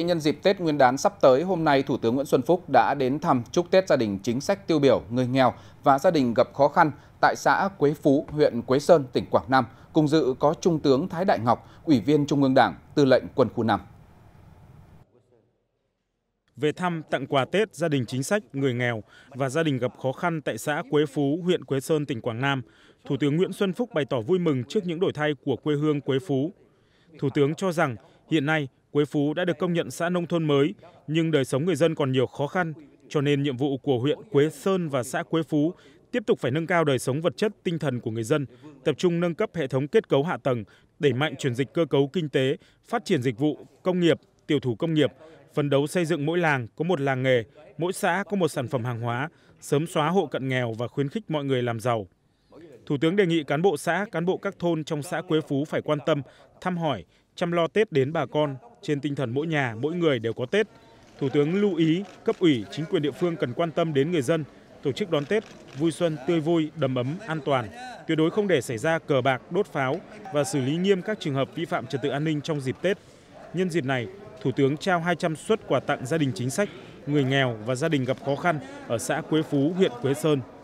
Nhân dịp Tết Nguyên đán sắp tới, hôm nay Thủ tướng Nguyễn Xuân Phúc đã đến thăm chúc Tết gia đình chính sách tiêu biểu, người nghèo và gia đình gặp khó khăn tại xã Quế Phú, huyện Quế Sơn, tỉnh Quảng Nam. Cùng dự có Trung tướng Thái Đại Ngọc, Ủy viên Trung ương Đảng, Tư lệnh Quân khu 5. Về thăm tặng quà Tết gia đình chính sách, người nghèo và gia đình gặp khó khăn tại xã Quế Phú, huyện Quế Sơn, tỉnh Quảng Nam, Thủ tướng Nguyễn Xuân Phúc bày tỏ vui mừng trước những đổi thay của quê hương Quế Phú. Thủ tướng cho rằng hiện nay quế phú đã được công nhận xã nông thôn mới nhưng đời sống người dân còn nhiều khó khăn cho nên nhiệm vụ của huyện quế sơn và xã quế phú tiếp tục phải nâng cao đời sống vật chất tinh thần của người dân tập trung nâng cấp hệ thống kết cấu hạ tầng đẩy mạnh chuyển dịch cơ cấu kinh tế phát triển dịch vụ công nghiệp tiểu thủ công nghiệp phấn đấu xây dựng mỗi làng có một làng nghề mỗi xã có một sản phẩm hàng hóa sớm xóa hộ cận nghèo và khuyến khích mọi người làm giàu Thủ tướng đề nghị cán bộ xã, cán bộ các thôn trong xã Quế Phú phải quan tâm, thăm hỏi, chăm lo tết đến bà con trên tinh thần mỗi nhà mỗi người đều có tết thủ tướng lưu ý cấp ủy chính quyền địa phương cần quan tâm đến người dân tổ chức đón tết vui xuân tươi vui đầm ấm an toàn tuyệt đối không để xảy ra cờ bạc đốt pháo và xử lý nghiêm các trường hợp vi phạm trật tự an ninh trong dịp tết nhân dịp này thủ tướng trao 200 suất quà tặng gia đình chính sách người nghèo và gia đình gặp khó khăn ở xã Quế Phú, huyện Quế Sơn.